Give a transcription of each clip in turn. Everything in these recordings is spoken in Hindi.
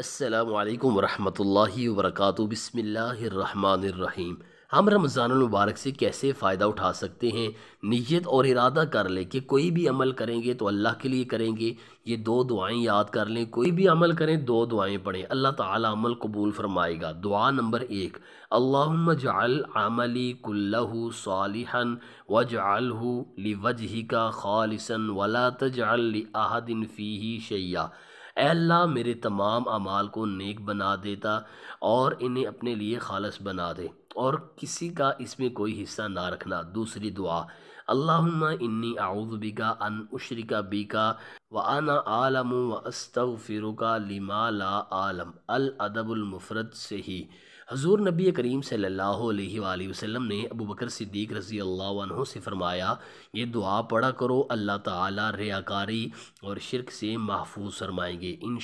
असलकम वरहमल वर्क बसमीम हम रमज़ान मुबारक से कैसे फ़ायदा उठा सकते हैं नीयत और इरादा कर लें कि कोई भी अमल करेंगे तो अल्लाह के लिए करेंगे ये दो दुआएं याद कर लें कोई भी अमल करें दो दुआएं पढ़ें अल्लाह ताला अमल कबूल फरमाएगा दुआ नंबर एक अल्लाम जमली कुल्लू सालहन वजहू लिवजह का खालसन वला तजल आहदिन फ़ी शैया अल्लाह मेरे तमाम अमाल को नेक बना देता और इन्हें अपने लिए खालस बना दे और किसी का इसमें कोई हिस्सा ना रखना दूसरी दुआ अल्लाहुम्मा इन्नी बिका अन उशरिका बिका व आना आलम व अस्तफ़िरुका लिमा ला आलम अल अदबुल से ही हजूर नबी करीम सल्लल्लाहु वसम ने अबू बकर सिद्दीक रज़ी अल्लाह से फ़रमाया ये दुआ पढ़ा करो अल्लाह ताला रियाकारी और शिरक से महफूज फरमाएंगे इन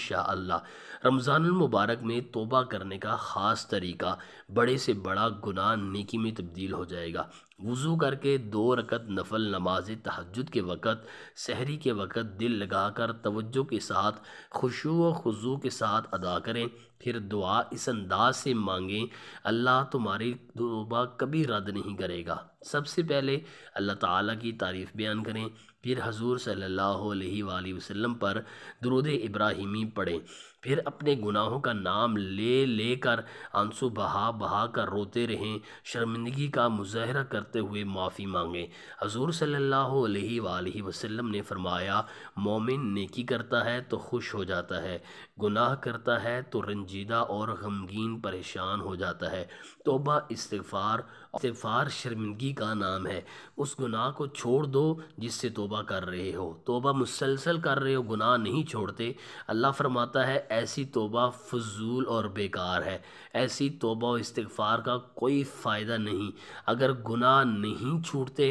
रमज़ानमबारक में तोबा करने का ख़ास तरीका बड़े से बड़ा गुनाह नेकी में तब्दील हो जाएगा वज़ू करके दो रकत नफल नमाज तहजद के वक़्त शहरी के वक़्त दिल लगा कर तोज्जो के साथ खुशू व के साथ अदा करें फिर दुआ इस अंदाज से मांगें अल्लाह तुम्हारी दुबा कभी रद्द नहीं करेगा सबसे पहले अल्लाह ताला की तारीफ़ बयान करें फिर हजूर सल्ला वसम पर दरुद इब्राहिमी पढ़ें फिर अपने गुनाहों का नाम ले लेकर आंसू बहा बहा कर रोते रहें शर्मिंदगी का मुजाहरा कर करते हुए माफ़ी मांगे हजूर अलैहि सल्ला वसल्लम ने फरमाया मोमिन नेकी करता है तो खुश हो जाता है गुनाह करता है तो रंजीदा और गमगीन परेशान हो जाता है तोबा इस्तफ़ार इस्तफ़ार शर्मिंदगी का नाम है उस गुनाह को छोड़ दो जिससे तोबा कर रहे हो तोबा मुसलसल कर रहे हो गुनाह नहीं छोड़ते अल्लाह फरमाता है ऐसी तोबा फजूल और बेकार है ऐसी तोबा इस्तफ़ार का कोई फ़ायदा नहीं अगर गुनाह नहीं छूटते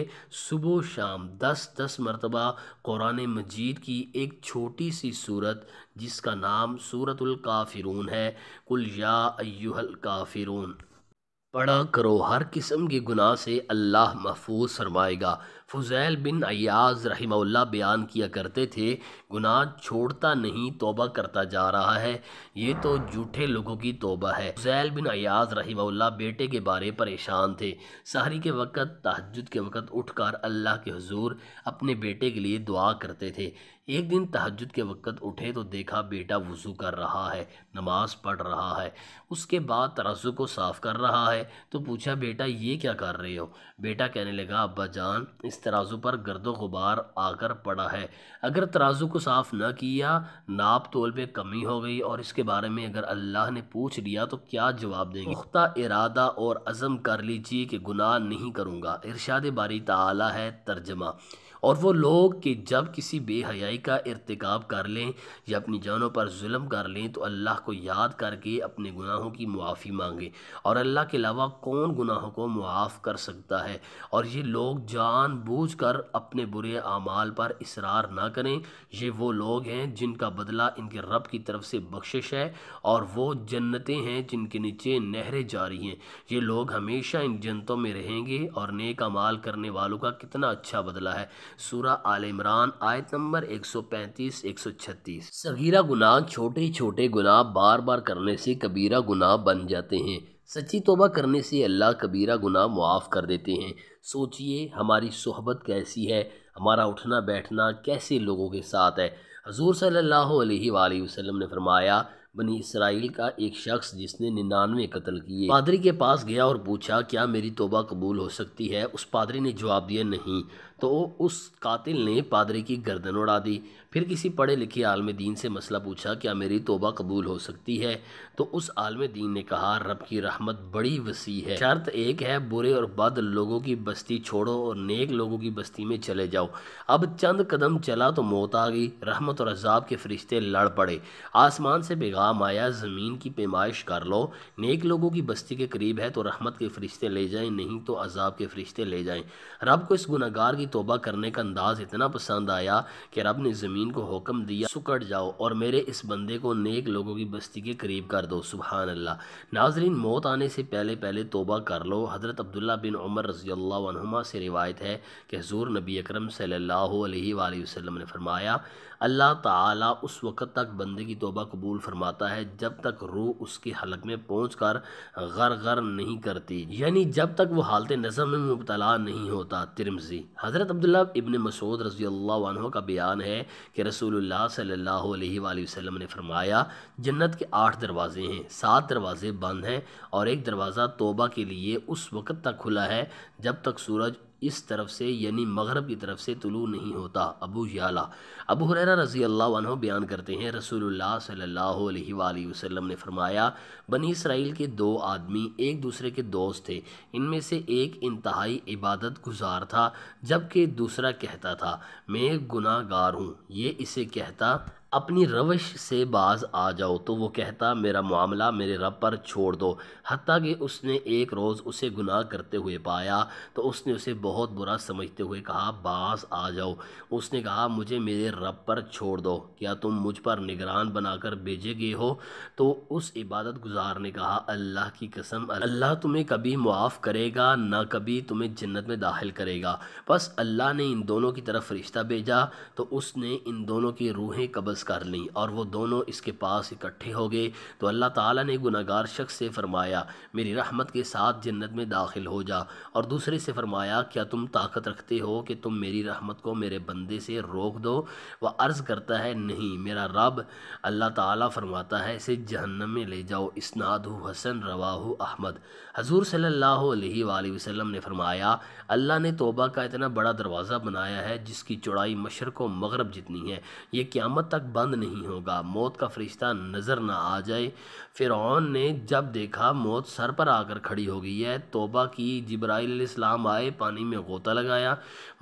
सुबह शाम दस दस मरतबा कुरान मजीद की एक छोटी सी सूरत जिसका नाम सूरतुल काफिरून है कुल या अयुहल काफिरून पढ़ा करो हर किस्म के गुनाह से अल्लाह महफूज फरमाएगा फ़ुज़ैल बिन अयाज रहीमल्ला बयान किया करते थे गुनाह छोड़ता नहीं तोबा करता जा रहा है ये तो झूठे लोगों की तोबा है फ़ुज़ैल बिन अयाज रहीमल्ला बेटे के बारे परेशान थे सहरी के वक़्त तहजद के वक़्त उठकर अल्लाह के हजूर अपने बेटे के लिए दुआ करते थे एक दिन तहजद के वक़्त उठे तो देखा बेटा वज़ू कर रहा है नमाज़ पढ़ रहा है उसके बाद तरज को साफ़ कर रहा है तो पूछा बेटा ये क्या कर रहे हो बेटा कहने लगा अब्बा जान इस तराजू पर गर्द गुबार आकर पड़ा है अगर तराजू को साफ़ न किया नाप तोल पर कमी हो गई और इसके बारे में अगर अल्लाह ने पूछ लिया तो क्या जवाब देंगे पुख्ता इरादा और अज़म कर लीजिए कि गुनाह नहीं करूँगा इर्शाद बारी तला है तर्जमा और वो लोग कि जब किसी बेहयाई का इरतकब कर लें या अपनी जानों पर जुल्म कर लें तो अल्लाह को याद करके अपने गुनाहों की मुआफ़ी मांगें और अल्लाह के अलावा कौन गुनाहों को मुआफ़ कर सकता है और ये लोग जान बूझ कर अपने बुरे आमाल पर इसरार ना करें ये वो लोग हैं जिनका बदला इनके रब की तरफ से बख्शिश है और वो जन्नतें हैं जिनके नीचे नहरें जारी हैं ये लोग हमेशा इन जन्नतों में रहेंगे और नेक अमाल करने वालों का कितना अच्छा बदला है सूरा आल इमरान आयत नंबर 135 136 सगीरा गुनाह छोटे छोटे गुनाह बार बार करने से कबीरा गुनाह बन जाते हैं सच्ची तोबा करने से अल्लाह कबीरा गुनाह मुआफ़ कर देते हैं सोचिए हमारी सोहबत कैसी है हमारा उठना बैठना कैसे लोगों के साथ है हजूर सल्लल्लाहु ने फरमाया बनी इसराइल का एक शख्स जिसने निन्यानवे कत्ल किए पादरी के पास गया और पूछा क्या मेरी तोबा कबूल हो सकती है उस पादरी ने जवाब दिया नहीं तो उस कातिल ने पादरी की गर्दन उड़ा दी फिर किसी पढ़े लिखे आलम दीन से मसला पूछा क्या मेरी तोबा कबूल हो सकती है तो उस आलम दीन ने कहा रब की रहमत बड़ी वसी है शर्त एक है बुरे और बद लोगों की बस्ती छोड़ो और नेक लोगों की बस्ती में चले जाओ अब चंद कदम चला तो मौत आ गई रहमत और अजाब के फरिश्ते लड़ पड़े आसमान से बेगाम आया ज़मीन की पेमाइश कर लो नेक लोगों की बस्ती के करीब है तो रहमत के फरिश्ते ले जाएँ नहीं तो अजाब के फरिश्ते ले जाएँ रब को इस गुनागार की तोबा करने का अंदाज़ इतना पसंद आया कि रब ने ज़मीन मुनाफिकीन को हुक्म दिया सुकट जाओ और मेरे इस बंदे को नेक लोगों की बस्ती के करीब कर दो सुबहान अल्लाह नाजरीन मौत आने से पहले पहले तोबा कर लो हज़रत अब्दुल्ला बिन उमर रजील्ला से रिवायत है कि हजूर नबी अक्रम वसल्लम ने फरमाया अल्लाह ताला उस वक़्त तक बंदे की तोबा कबूल फरमाता है जब तक रूह उसके हलक में पहुँच कर गर गर नहीं करती यानी जब तक वो हालत नज़म में मुबतला नहीं होता तिरमजी हज़रत अब्दुल्ला इबन मसूद रजी अल्लाह का बयान है कि रसूल सल्ला वसम ने फरमाया जन्नत के आठ दरवाज़े हैं सात दरवाज़े बंद हैं और एक दरवाज़ा तोबा के लिए उस वक़्त तक खुला है जब तक सूरज इस तरफ से यानी मगरब की तरफ से तुलू नहीं होता अबू याला अबू हुरैरा रज़ी अल्लाह बयान करते हैं रसूलुल्लाह सल्लल्लाहु अलैहि वसल्लम ने फरमाया बनी इसराइल के दो आदमी एक दूसरे के दोस्त थे इनमें से एक इंतहाई इबादत गुजार था जबकि दूसरा कहता था मैं गुनाहगार हूँ ये इसे कहता अपनी रविश से बाज आ जाओ तो वो कहता मेरा मामला मेरे रब पर छोड़ दो हती कि उसने एक रोज़ उसे गुनाह करते हुए पाया तो उसने उसे बहुत बुरा समझते हुए कहा बाज आ जाओ उसने कहा मुझे मेरे रब पर छोड़ दो क्या तुम मुझ पर निगरान बनाकर भेजे गए हो तो उस इबादत गुजार ने कहा अल्लाह की कसम अल्लाह तुम्हें कभी मुआफ़ करेगा ना कभी तुम्हें जन्नत में दाखिल करेगा बस अल्लाह ने इन दोनों की तरफ रिश्ता भेजा तो उसने इन दोनों की रूहें कबल कर ली और वो दोनों इसके पास इकट्ठे हो गए तो अल्लाह ताला ने गुनागार शख्स से फरमाया मेरी रहमत के साथ जन्नत में दाखिल हो जा और दूसरे से फरमाया क्या तुम ताकत रखते हो कि तुम मेरी रहमत को मेरे बंदे से रोक दो वह अर्ज़ करता है नहीं मेरा रब अल्लाह ताला फरमाता है इसे जहन्नम में ले जाओ इसनाद हसन रवाह अहमद हजूर सल्ला वसलम ने फरमाया अल्लाह ने तोबा का इतना बड़ा दरवाज़ा बनाया है जिसकी चौड़ाई मशरक़ व मगरब जितनी है ये क़्यामत तक बंद नहीं होगा मौत का फरिश्ता नज़र ना आ जाए फिर ने जब देखा मौत सर पर आकर खड़ी हो गई है तोबा की जब्राईसम आए पानी में गोता लगाया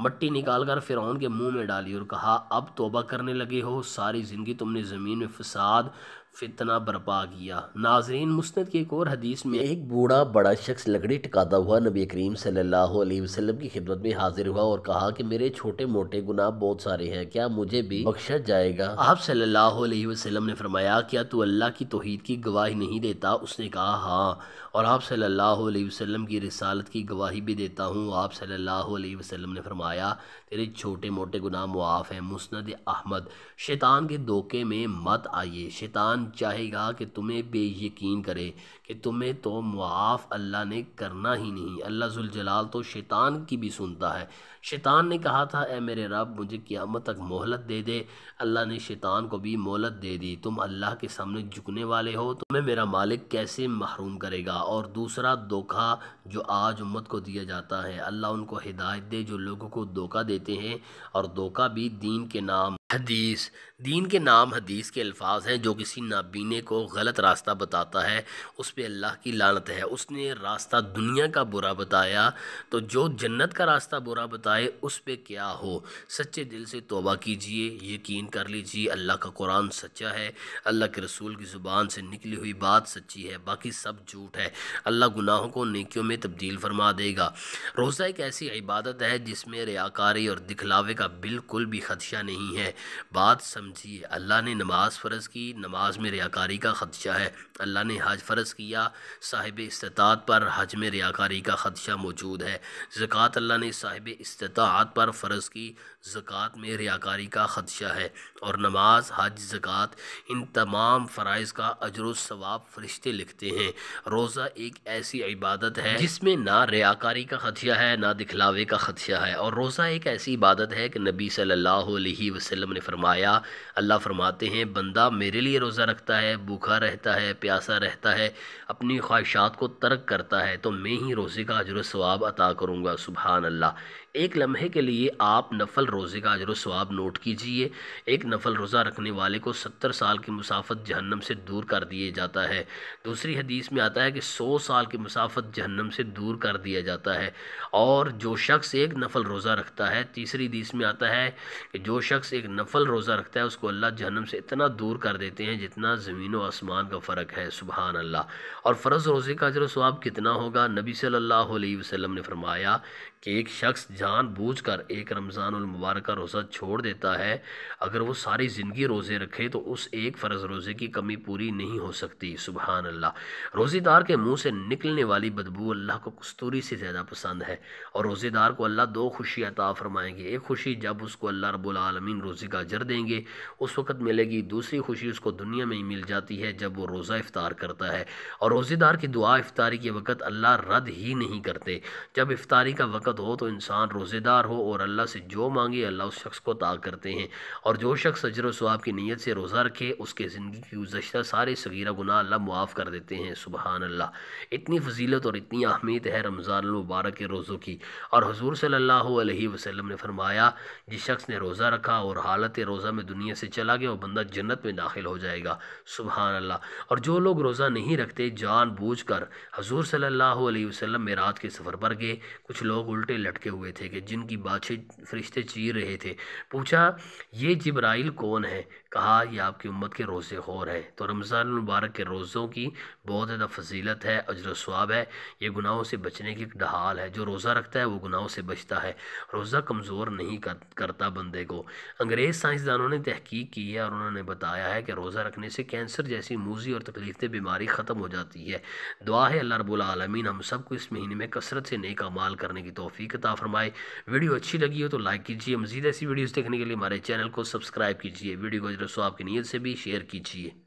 मट्टी निकाल कर फिर के मुँह में डाली और कहा अब तोबा करने लगे हो सारी ज़िंदगी तुमने ज़मीन में फसाद फितना बर्पा किया नाजरीन मुस्ंद की एक और हदीस में एक बूढ़ा बड़ा शख्स लकड़ी टिकाता हुआ नबी करीम सल्लल्लाहु अलैहि वसल्लम की खिदमत में हाजिर हुआ और कहा कि मेरे छोटे मोटे गुनाह बहुत सारे हैं क्या मुझे भी बख्शा जाएगा आप सल्लल्लाहु अलैहि वसल्लम ने फरमाया क्या तू अल्लाह की तोहद की गवाही नहीं देता उसने कहा हाँ और आप सल्लल्लाहु अलैहि वसल्लम की रिसालत की गवाही भी देता हूँ आप सल्लल्लाहु अलैहि वसल्लम ने फरमाया तेरे छोटे मोटे गुनाह मुआफ़ हैं मुस्ंद अहमद शैतान के धोखे में मत आइए शैतान इंसान चाहेगा कि तुम्हें बेयकीन करे कि तुम्हें तो मुआफ़ अल्लाह ने करना ही नहीं अल्लाह जुलजलाल तो शैतान की भी सुनता है शैतान ने कहा था ए मेरे रब मुझे क़्यामत तक मोहलत दे दे अल्लाह ने शैतान को भी मोहलत दे दी तुम अल्लाह के सामने झुकने वाले हो तुम्हें मेरा मालिक कैसे महरूम करेगा और दूसरा धोखा जो आज उम्मत को दिया जाता है अल्लाह उनको हिदायत दे जो लोगों को धोखा देते हैं और धोखा भी दीन के नाम हदीस दीन के नाम हदीस के अल्फाज हैं जो किसी नाबीने को गलत रास्ता बताता है उस पर अल्लाह की लानत है उसने रास्ता दुनिया का बुरा बताया तो जो जन्नत का रास्ता बुरा बताए उस पर क्या हो सच्चे दिल से तोबा कीजिए यकीन कर लीजिए अल्लाह का कुरान सच्चा है अल्लाह के रसूल की ज़ुबान से निकली हुई बात सच्ची है बाकी सब झूठ है अल्लाह गुनाहों को नेकियों में तब्दील फरमा देगा रोज़ा एक ऐसी इबादत है जिसमें रियाकारी और दिखलावे का बिल्कुल भी खदशा नहीं है बात समझिए अल्लाह ने नमाज फ़र्ज़ की नमाज में रियाकारी का ख़दशा है अल्लाह ने हज फ़र्ज़ किया साहिब इस्तात पर हज में रियाकारी का ख़दशा मौजूद है ज़क़़त अल्लाह ने साहिब इस्तात पर फ़र्ज़ की ज़क़़त में रियाकारी का ख़दशा है और नमाज हज ज़क़़त इन तमाम फ़रज़ का अजरसवाब फरिश्ते लिखते हैं रोज़ा एक ऐसी इबादत है जिसमें ना रियाकारी का ख़दशा है ना दिखलावे का ख़दशा है और रोज़ा एक ऐसी इबादत है कि नबी सल्लल्लाहु अलैहि वसल्लम ने फ़रमाया अल्लाह फ़रमाते हैं बंदा मेरे लिए रोज़ा रखता है भूखा रहता है प्यासा रहता है अपनी ख्वाहिशात को तर्क करता है तो मैं ही रोज़े का अजर सवाब अता करूँगा सुबहान अल्लाह एक लम्हे के लिए आप नफल रोज़े का अजर स्वाब नोट कीजिए एक नफल रोज़ा रखने वाले को सत्तर साल की मुसाफत जहन्नम से दूर कर दिए जाता है दूसरी हदीस में आता है कि सौ साल की मुसाफत जहन्नम से दूर कर दिया जाता है और जो शख्स एक नफल रोज़ा रखता है तीसरी हदीस में आता है कि जो शख्स एक नफल रोज़ा रखता है उसको अल्लाह जहन्नम से इतना दूर कर देते हैं जितना ज़मीन व आसमान का फ़र्क है सुबहान अल्लाह और फ़र्ज़ रोज़े का अजर स्वाब कितना होगा नबी सल्ला वसम ने फरमाया कि एक शख्स जानबूझकर एक रमज़ान मुबारक का रोज़ा छोड़ देता है अगर वो सारी ज़िंदगी रोज़े रखे तो उस एक फ़र्ज़ रोज़े की कमी पूरी नहीं हो सकती सुबहान अल्लाह रोज़ेदार के मुँह से निकलने वाली बदबू अल्लाह को कस्तूरी से ज़्यादा पसंद है और रोज़ेदार को अल्लाह दो खुशी अता फ़रमाएंगे एक खुशी जब उसको अल्लाह रबालमीन रोज़े का जर देंगे उस वक़्त मिलेगी दूसरी खुशी उसको दुनिया में ही मिल जाती है जब वो रोज़ा इफ़ार करता है और रोज़ेदार की दुआ इफ़ारी के वक़्त अल्लाह रद्द ही नहीं करते जब इफ़ारी का वक़्त बरकत हो तो इंसान रोज़ेदार हो और अल्लाह से जो मांगे अल्लाह उस शख्स को ता करते हैं और जो शख्स अजर स्वाब की नीयत से रोज़ा रखे उसके ज़िंदगी की गुजशत सारे सगीरा गुना अल्लाह मुआफ़ कर देते हैं सुबह अल्लाह इतनी फजीलत और इतनी अहमियत है रमज़ान मुबारक के रोज़ों की और हजूर सल्ला वसलम ने फरमाया जिस शख्स ने रोज़ा रखा और हालत रोज़ा में दुनिया से चला गया और बंदा जन्नत में दाखिल हो जाएगा सुबह अल्लाह और जो लोग रोज़ा नहीं रखते जान बूझ कर हजूर सल्ला में रात के सफ़र पर गए कुछ लोग उल्टे लटके हुए थे कि जिनकी बाछे फरिश्ते चीर रहे थे पूछा ये जिब्राइल कौन है कहा यह आपकी उम्मत के रोज़े और हैं तो रमज़ान मुबारक के रोज़ों की बहुत ज़्यादा फजीलत है अजर स्वाब है ये गुनाहों से बचने की एक ढहाल है जो रोज़ा रखता है वो गुनाहों से बचता है रोज़ा कमज़ोर नहीं कर, करता बंदे को अंग्रेज़ साइंसदानों ने तहकीक की है और उन्होंने बताया है कि रोज़ा रखने से कैंसर जैसी मूजी और तकलीफ बीमारी ख़त्म हो जाती है दुआ है अल्लाह रबालमीन हम सबको इस महीने में कसरत से नेक अमाल करने की तोफ़ी अता फरमाए वीडियो अच्छी लगी हो तो लाइक कीजिए मज़ीद ऐसी वीडियोज़ देखने के लिए हमारे चैनल को सब्सक्राइब कीजिए वीडियो को दोस्तों आपकी नीयत से भी शेयर कीजिए